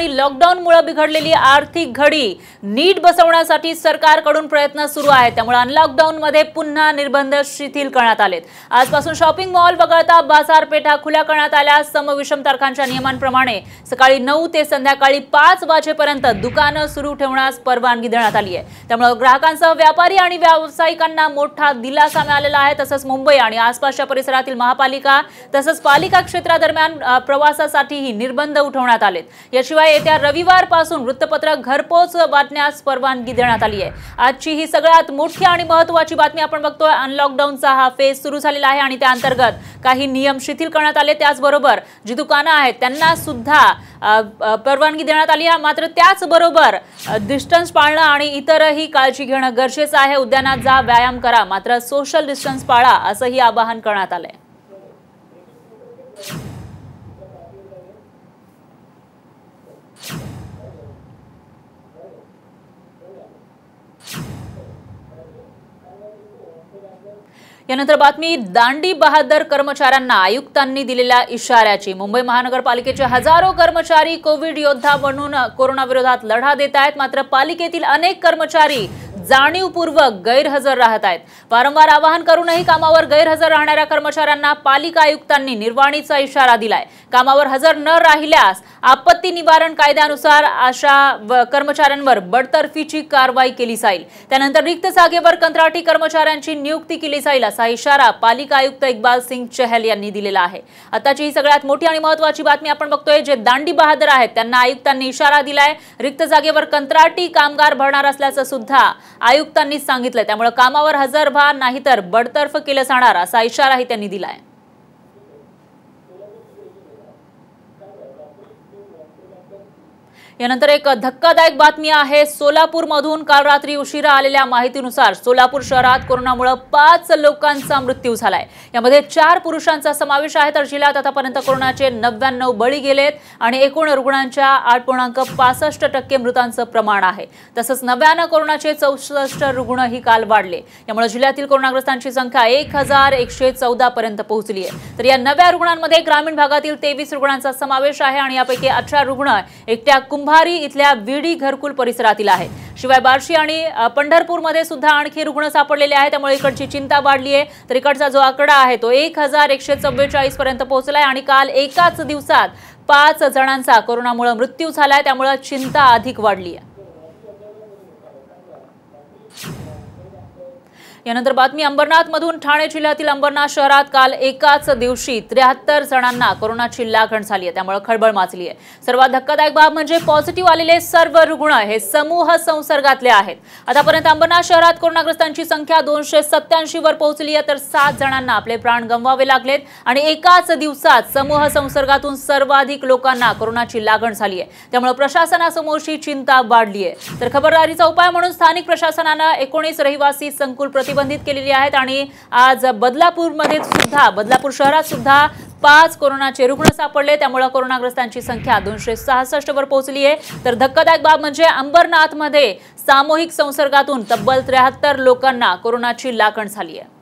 आणि मुळे बिघडलेली आर्थिक घडी नीट बसवण्यासाठी सरकारकडून प्रयत्न सुरू आहेत त्यामुळे मध्ये पुन्हा निर्बंध शिथिल करण्यात आलेत आजपासून शॉपिंग मॉल वगळता बाजारपेठा खुल्या करण्यात आल्या समविषम तारखांच्या नियमांप्रमाणे सकाळी नऊ ते संध्याकाळी पाच वाजेपर्यंत दुकानं सुरू ठेवण्यास परवानगी देण्यात आली आहे त्यामुळे ग्राहकांसह व्यापारी आणि व्यावसायिकांना मोठा दिलासा मिळालेला आहे तसंच मुंबई आणि आसपासच्या परिसरातील महापालिका तसंच पालिका क्षेत्रादरम्यान प्रवासासाठीही निर्बंध उठवण्यात आलेत याशिवाय शिवाय येत्या पासून वृत्तपत्र घरपोच वाटण्यास परवानगी देण्यात आली आहे आजची ही सगळ्यात मोठी आणि महत्वाची बातमी आपण बघतोय अनलॉकडाऊनचा हा फेज सुरू झालेला आहे आणि त्या अंतर्गत काही नियम शिथिल करण्यात आले त्याचबरोबर जी दुकानं आहेत त्यांना सुद्धा परवानगी देण्यात आली आहे मात्र त्याचबरोबर डिस्टन्स पाळणं आणि इतरही काळजी घेणं गरजेचं आहे उद्यानात जा व्यायाम करा मात्र सोशल डिस्टन्स पाळा असंही आवाहन करण्यात आलंय यानंतर बातमी दांडी बहादर कर्मचाऱ्यांना आयुक्तांनी दिलेल्या इशाऱ्याची मुंबई महानगरपालिकेचे हजारो कर्मचारी कोविड योद्धा बनून विरोधात लढा देत आहेत मात्र पालिकेतील अनेक कर्मचारी जाणीवपूर्वक गैरहजर राहत आहेत वारंवार आवाहन करूनही कामावर गैरहजर राहणाऱ्या कर्मचाऱ्यांना पालिका आयुक्तांनी निर्वाणीचा इशारा दिलाय कामावर हजर न राहिल्यास आपत्ती निवारण कायद्यानुसार अशा कर्मचाऱ्यांवर बडतर्फीची कारवाई केली जाईल त्यानंतर रिक्त जागेवर कंत्राटी कर्मचाऱ्यांची नियुक्ती केली जाईल असा इशारा पालिका आयुक्त इकबाल सिंग चहल यांनी दिलेला आहे आताची ही सगळ्यात मोठी आणि महत्वाची बातमी आपण बघतोय जे दांडी बहादर आहेत त्यांना आयुक्तांनी इशारा दिलाय रिक्त जागेवर कंत्राटी कामगार भरणार असल्याचं सुद्धा आयुक्तांनी सांगितलं त्यामुळे कामावर हजर व्हा नाहीतर बडतर्फ केलं जाणार असा इशाराही त्यांनी दिलाय यानंतर एक धक्कादायक बातमी आहे सोलापूरमधून काल रात्री उशिरा आलेल्या माहितीनुसार सोलापूर शहरात कोरोनामुळे पाच लोकांचा मृत्यू झालाय यामध्ये चार पुरुषांचा समावेश आहे तर जिल्ह्यात आतापर्यंत कोरोनाचे नव्याण्णव बळी गेलेत आणि एकूण रुग्णांच्या आठ पूर्णांक पासष्ट टक्के मृतांचं प्रमाण आहे तसंच नव्यानं कोरोनाचे चौसष्ट रुग्णही काल वाढले यामुळे जिल्ह्यातील कोरोनाग्रस्तांची संख्या एक हजार एकशे चौदा पर्यंत पोहोचली आहे तर या नव्या रुग्णांमध्ये ग्रामीण भागातील तेवीस रुग्णांचा समावेश आहे आणि यापैकी अठरा रुग्ण एकट्या कुंभ कुंभारी इथल्या विडी घरकुल परिसरातील आहे शिवाय बार्शी आणि पंढरपूरमध्ये सुद्धा आणखी रुग्ण सापडलेले आहेत त्यामुळे इकडची चिंता वाढली आहे तर इकडचा जो आकडा आहे तो एक हजार एकशे चव्वेचाळीस पर्यंत पोहोचलाय आणि काल एकाच दिवसात पाच जणांचा कोरोनामुळे मृत्यू झालाय त्यामुळे चिंता अधिक वाढली आहे यानंतर बातमी अंबरनाथ मधून ठाणे जिल्ह्यातील अंबरनाथ शहरात काल एकाच दिवशी त्र्याहत्तर जणांना कोरोनाची लागण झाली आहे त्यामुळे खळबळ माजली आहे सर्वात धक्कादायक बाब म्हणजे पॉझिटिव्ह आलेले सर्व रुग्ण हे समूह संसर्गातले आहेत आतापर्यंत अंबरनाथ शहरात कोरोनाग्रस्तांची संख्या दोनशे सत्याऐंशी वर पोहोचली आहे तर सात जणांना आपले प्राण गमवावे लागलेत आणि एकाच दिवसात समूह संसर्गातून सर्वाधिक लोकांना कोरोनाची लागण झाली आहे त्यामुळे प्रशासनासमोरची चिंता वाढली आहे तर खबरदारीचा उपाय म्हणून स्थानिक प्रशासनानं एकोणीस रहिवासी संकुल प्रति प्रतिबंधित केलेली आहेत आणि आज बदलापूरमध्ये सुद्धा बदलापूर शहरात सुद्धा पाच कोरोनाचे रुग्ण सापडले त्यामुळे कोरोनाग्रस्तांची संख्या दोनशे सहासष्ट वर पोहोचली आहे तर धक्कादायक बाब म्हणजे अंबरनाथमध्ये सामूहिक संसर्गातून तब्बल त्र्याहत्तर लोकांना कोरोनाची लागण झाली आहे